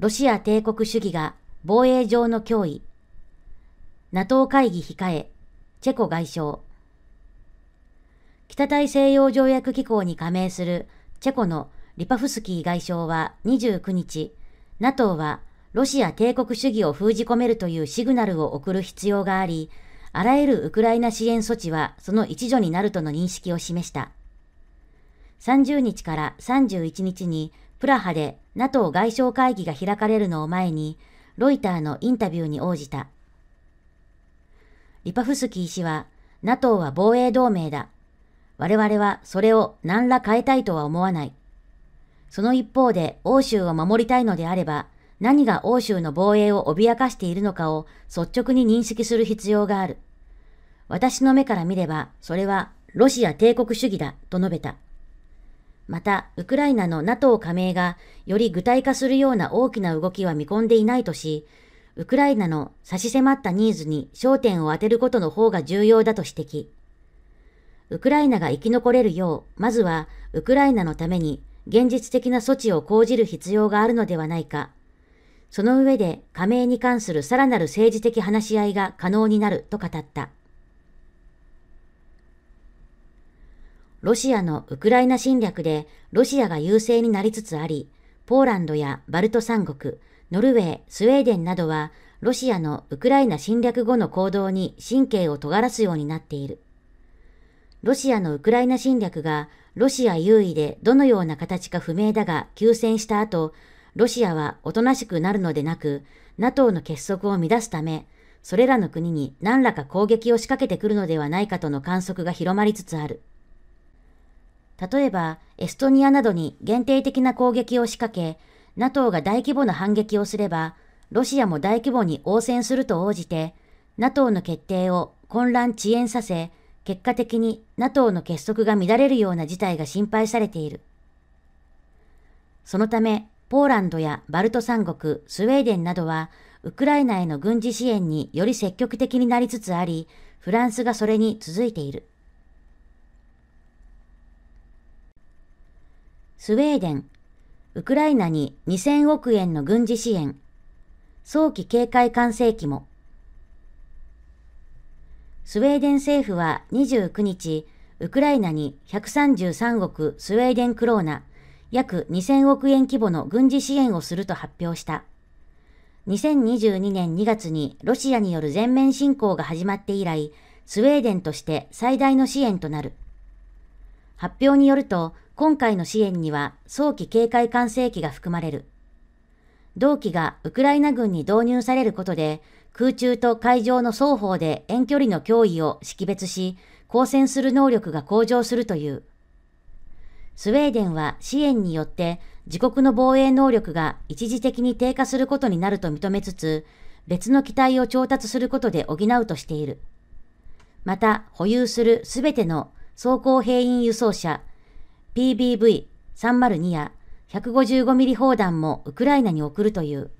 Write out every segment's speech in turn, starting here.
ロシア帝国主義が防衛上の脅威。NATO 会議控え、チェコ外相。北大西洋条約機構に加盟するチェコのリパフスキー外相は29日、NATO はロシア帝国主義を封じ込めるというシグナルを送る必要があり、あらゆるウクライナ支援措置はその一助になるとの認識を示した。30日から31日にプラハで NATO 外相会議が開かれるのを前に、ロイターのインタビューに応じた。リパフスキー氏は、NATO は防衛同盟だ。我々はそれを何ら変えたいとは思わない。その一方で欧州を守りたいのであれば、何が欧州の防衛を脅かしているのかを率直に認識する必要がある。私の目から見れば、それはロシア帝国主義だと述べた。また、ウクライナの NATO 加盟がより具体化するような大きな動きは見込んでいないとし、ウクライナの差し迫ったニーズに焦点を当てることの方が重要だと指摘。ウクライナが生き残れるよう、まずはウクライナのために現実的な措置を講じる必要があるのではないか。その上で加盟に関するさらなる政治的話し合いが可能になると語った。ロシアのウクライナ侵略でロシアが優勢になりつつあり、ポーランドやバルト三国、ノルウェー、スウェーデンなどはロシアのウクライナ侵略後の行動に神経を尖らすようになっている。ロシアのウクライナ侵略がロシア優位でどのような形か不明だが休戦した後、ロシアはおとなしくなるのでなく、NATO の結束を乱すため、それらの国に何らか攻撃を仕掛けてくるのではないかとの観測が広まりつつある。例えば、エストニアなどに限定的な攻撃を仕掛け、NATO が大規模な反撃をすれば、ロシアも大規模に応戦すると応じて、NATO の決定を混乱遅延させ、結果的に NATO の結束が乱れるような事態が心配されている。そのため、ポーランドやバルト三国、スウェーデンなどは、ウクライナへの軍事支援により積極的になりつつあり、フランスがそれに続いている。スウェーデン、ウクライナに2000億円の軍事支援、早期警戒管制機も。スウェーデン政府は29日、ウクライナに133億スウェーデンクローナ、約2000億円規模の軍事支援をすると発表した。2022年2月にロシアによる全面侵攻が始まって以来、スウェーデンとして最大の支援となる。発表によると、今回の支援には早期警戒管制機が含まれる。同機がウクライナ軍に導入されることで、空中と海上の双方で遠距離の脅威を識別し、抗戦する能力が向上するという。スウェーデンは支援によって自国の防衛能力が一時的に低下することになると認めつつ、別の機体を調達することで補うとしている。また、保有するすべての装甲兵員輸送車 PBV302 や 155mm 砲弾もウクライナに送るという。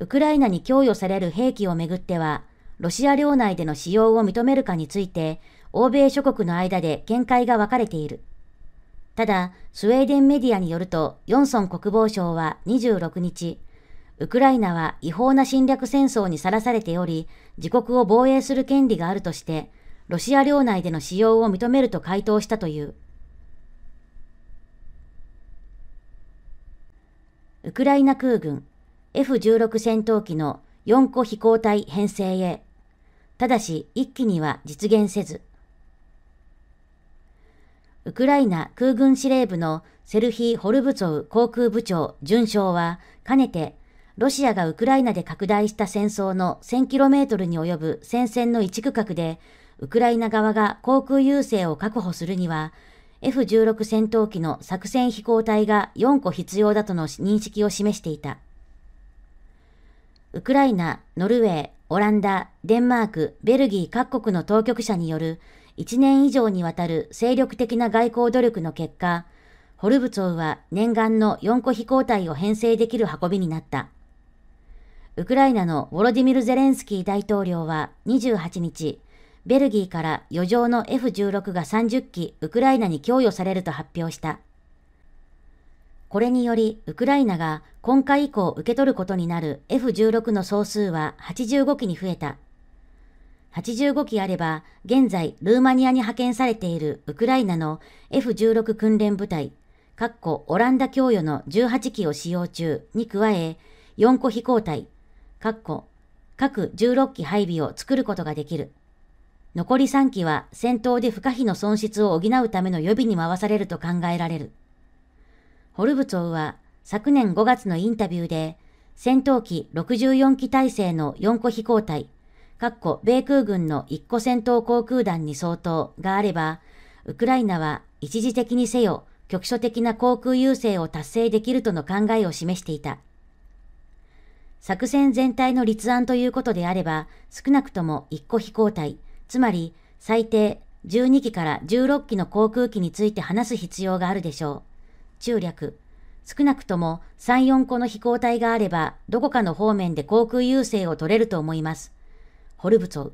ウクライナに供与される兵器をめぐっては、ロシア領内での使用を認めるかについて、欧米諸国の間で見解が分かれている。ただ、スウェーデンメディアによると、ヨンソン国防相は26日、ウクライナは違法な侵略戦争にさらされており、自国を防衛する権利があるとして、ロシア領内での使用を認めると回答したという。ウクライナ空軍 F16 戦闘機の4個飛行隊編成へ、ただし1機には実現せず、ウクライナ空軍司令部のセルヒー・ホルブツォウ航空部長准将は、かねて、ロシアがウクライナで拡大した戦争の 1000km に及ぶ戦線の一区画で、ウクライナ側が航空優勢を確保するには、F16 戦闘機の作戦飛行隊が4個必要だとの認識を示していた。ウクライナ、ノルウェー、オランダ、デンマーク、ベルギー各国の当局者による1年以上にわたる精力的な外交努力の結果、ホルブツォウは念願の4個飛行隊を編成できる運びになった。ウクライナのウォロディミル・ゼレンスキー大統領は28日、ベルギーから余剰の F16 が30機ウクライナに供与されると発表した。これにより、ウクライナが今回以降受け取ることになる F16 の総数は85機に増えた。85機あれば、現在ルーマニアに派遣されているウクライナの F16 訓練部隊、かっこオランダ供与の18機を使用中に加え、4個飛行隊、かっこ各16機配備を作ることができる。残り3機は戦闘で不可避の損失を補うための予備に回されると考えられる。ホルブツォウは昨年5月のインタビューで、戦闘機64機体制の4個飛行隊、かっこ米空軍の1個戦闘航空団に相当があれば、ウクライナは一時的にせよ局所的な航空優勢を達成できるとの考えを示していた。作戦全体の立案ということであれば、少なくとも1個飛行隊、つまり最低12機から16機の航空機について話す必要があるでしょう。中略。少なくとも3、4個の飛行体があれば、どこかの方面で航空優勢を取れると思います。ホルブツ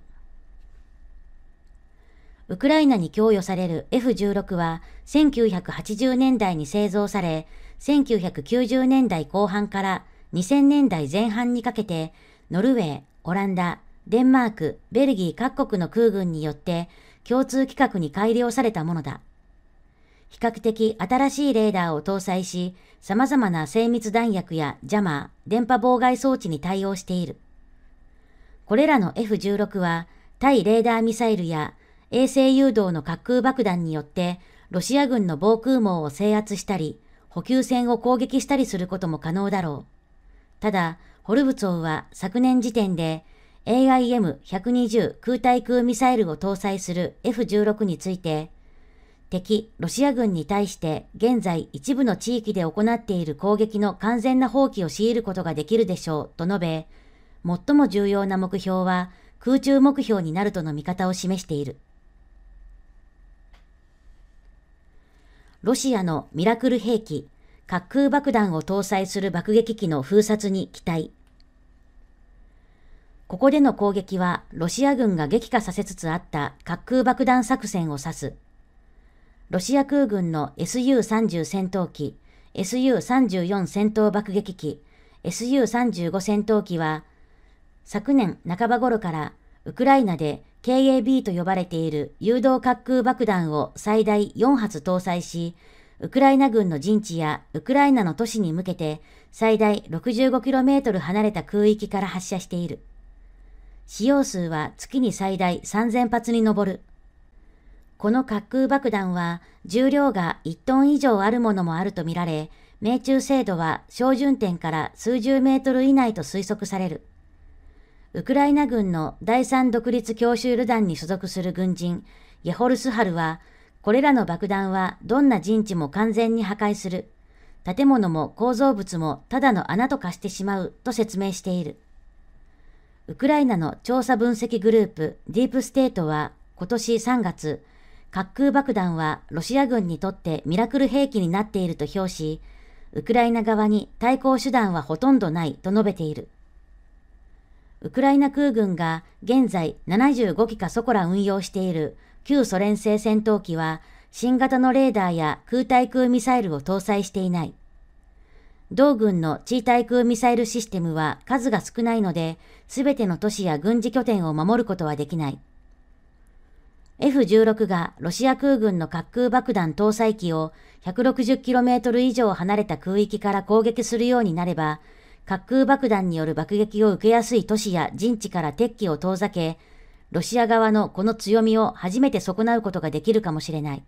ウクライナに供与される F16 は、1980年代に製造され、1990年代後半から2000年代前半にかけて、ノルウェー、オランダ、デンマーク、ベルギー各国の空軍によって共通規格に改良されたものだ。比較的新しいレーダーを搭載し、様々な精密弾薬やジャマー、電波妨害装置に対応している。これらの F16 は、対レーダーミサイルや衛星誘導の滑空爆弾によって、ロシア軍の防空網を制圧したり、補給線を攻撃したりすることも可能だろう。ただ、ホルブツォウは昨年時点で、AIM-120 空対空ミサイルを搭載する F16 について、敵ロシア軍に対して現在一部の地域で行っている攻撃の完全な放棄を強いることができるでしょうと述べ、最も重要な目標は空中目標になるとの見方を示している。ロシアのミラクル兵器、滑空爆弾を搭載する爆撃機の封殺に期待。ここでの攻撃はロシア軍が激化させつつあった滑空爆弾作戦を指す。ロシア空軍の SU-30 戦闘機、SU-34 戦闘爆撃機、SU-35 戦闘機は、昨年半ば頃からウクライナで KAB と呼ばれている誘導滑空爆弾を最大4発搭載し、ウクライナ軍の陣地やウクライナの都市に向けて最大 65km 離れた空域から発射している。使用数は月に最大3000発に上る。この滑空爆弾は重量が1トン以上あるものもあるとみられ、命中精度は照準点から数十メートル以内と推測される。ウクライナ軍の第三独立強襲旅団に所属する軍人、ヤホルスハルは、これらの爆弾はどんな陣地も完全に破壊する。建物も構造物もただの穴と化してしまうと説明している。ウクライナの調査分析グループディープステートは今年3月、滑空爆弾はロシア軍にとってミラクル兵器になっていると評し、ウクライナ側に対抗手段はほとんどないと述べている。ウクライナ空軍が現在75機かそこら運用している旧ソ連製戦闘機は新型のレーダーや空対空ミサイルを搭載していない。同軍の地対空ミサイルシステムは数が少ないので、すべての都市や軍事拠点を守ることはできない。F16 がロシア空軍の滑空爆弾搭載機を 160km 以上離れた空域から攻撃するようになれば、滑空爆弾による爆撃を受けやすい都市や陣地から敵機を遠ざけ、ロシア側のこの強みを初めて損なうことができるかもしれない。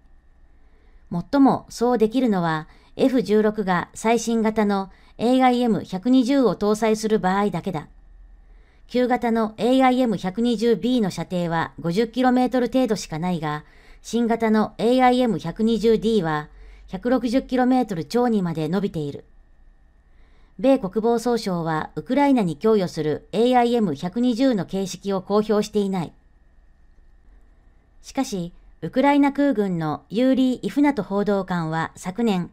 もっともそうできるのは F16 が最新型の AIM120 を搭載する場合だけだ。旧型の AIM120B の射程は 50km 程度しかないが、新型の AIM120D は 160km 超にまで伸びている。米国防総省はウクライナに供与する AIM120 の形式を公表していない。しかし、ウクライナ空軍のユーリー・イフナト報道官は昨年、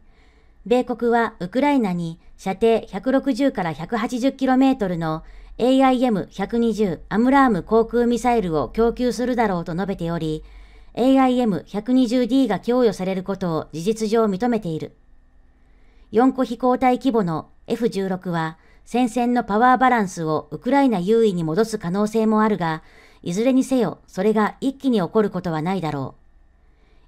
米国はウクライナに射程160から 180km の AIM-120 アムラーム航空ミサイルを供給するだろうと述べており、AIM-120D が供与されることを事実上認めている。4個飛行体規模の F16 は、戦線のパワーバランスをウクライナ優位に戻す可能性もあるが、いずれにせよ、それが一気に起こることはないだろ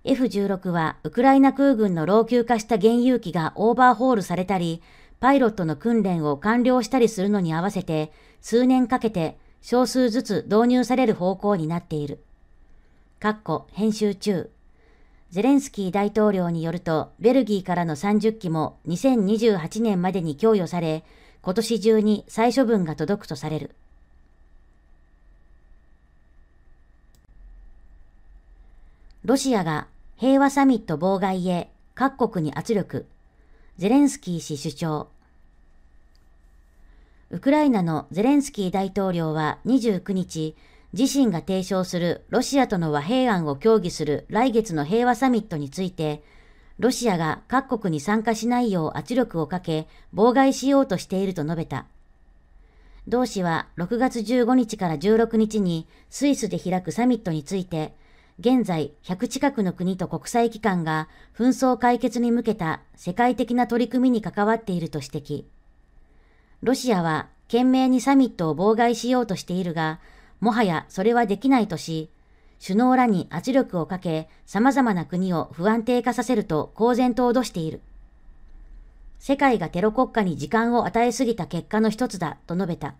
う。F16 は、ウクライナ空軍の老朽化した原油機がオーバーホールされたり、パイロットの訓練を完了したりするのに合わせて、数年かけて少数ずつ導入される方向になっている。かっこ編集中。ゼレンスキー大統領によると、ベルギーからの30機も2028年までに供与され、今年中に再処分が届くとされる。ロシアが平和サミット妨害へ各国に圧力。ゼレンスキー氏主張。ウクライナのゼレンスキー大統領は29日、自身が提唱するロシアとの和平案を協議する来月の平和サミットについて、ロシアが各国に参加しないよう圧力をかけ、妨害しようとしていると述べた。同氏は6月15日から16日にスイスで開くサミットについて、現在100近くの国と国際機関が紛争解決に向けた世界的な取り組みに関わっていると指摘。ロシアは懸命にサミットを妨害しようとしているが、もはやそれはできないとし、首脳らに圧力をかけ、様々な国を不安定化させると公然と脅している。世界がテロ国家に時間を与えすぎた結果の一つだと述べた。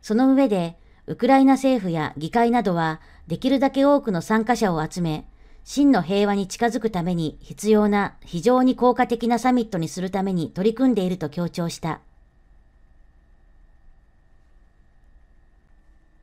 その上で、ウクライナ政府や議会などは、できるだけ多くの参加者を集め、真の平和に近づくために必要な非常に効果的なサミットにするために取り組んでいると強調した。